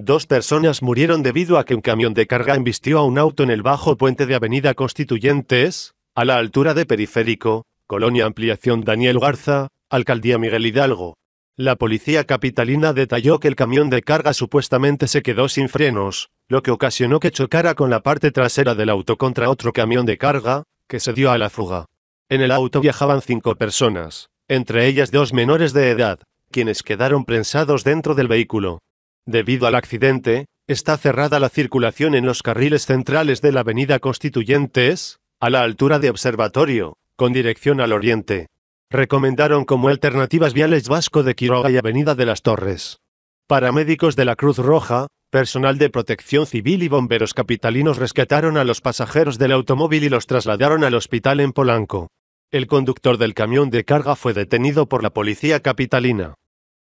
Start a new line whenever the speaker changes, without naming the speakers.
Dos personas murieron debido a que un camión de carga embistió a un auto en el bajo puente de Avenida Constituyentes, a la altura de Periférico, Colonia Ampliación Daniel Garza, Alcaldía Miguel Hidalgo. La policía capitalina detalló que el camión de carga supuestamente se quedó sin frenos, lo que ocasionó que chocara con la parte trasera del auto contra otro camión de carga, que se dio a la fuga. En el auto viajaban cinco personas, entre ellas dos menores de edad, quienes quedaron prensados dentro del vehículo. Debido al accidente, está cerrada la circulación en los carriles centrales de la avenida Constituyentes, a la altura de Observatorio, con dirección al oriente. Recomendaron como alternativas viales Vasco de Quiroga y Avenida de las Torres. Paramédicos de la Cruz Roja, personal de protección civil y bomberos capitalinos rescataron a los pasajeros del automóvil y los trasladaron al hospital en Polanco. El conductor del camión de carga fue detenido por la policía capitalina.